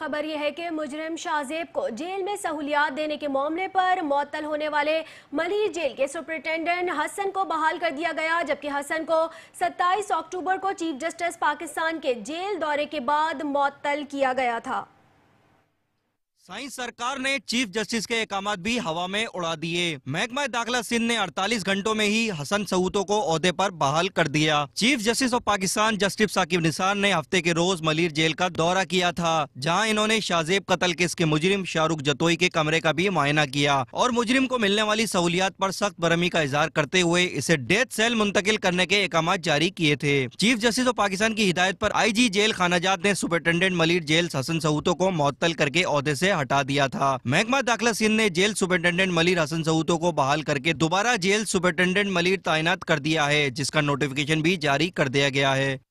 खबर यह है कि मुजरिम शाहजेब को जेल में सहूलियात देने के मामले पर मअतल होने वाले मली जेल के सुपरिटेंडेंट हसन को बहाल कर दिया गया जबकि हसन को 27 अक्टूबर को चीफ जस्टिस पाकिस्तान के जेल दौरे के बाद मअतल किया गया था साइंस सरकार ने चीफ जस्टिस के एकामात भी हवा में उड़ा दिए महकमा दाखिला सिंध ने 48 घंटों में ही हसन सऊतों को अहदे पर बहाल कर दिया chief justice of Pakistan justice Saqib Nisar ने हफ्ते के रोज मलिर जेल का दौरा किया था जहां इन्होंने शाहजेब कतल केस के मुजरिम शाहरुख जतोई के कमरे का भी मुआयना किया और मुजरिम को मिलने वाली सहूलियात आरोप सख्त बरमी का इजहार करते हुए इसे डेथ सेल मुंतकिल करने के एकाम जारी किए थे चीफ जस्टिस ऑफ पाकिस्तान की हिदायत आरोप आई जी जेल खानाजात ने सुपरिटेंडेंट मलिर जेल हसन सऊतों को मुत्तल करके अहदे ऐसी हटा दिया था महकमा दाखिला सिंह ने जेल सुपरिटेंडेंट मलिर हसन सऊतो को बहाल करके दोबारा जेल सुपरिटेंडेंट मलिर तैनात कर दिया है जिसका नोटिफिकेशन भी जारी कर दिया गया है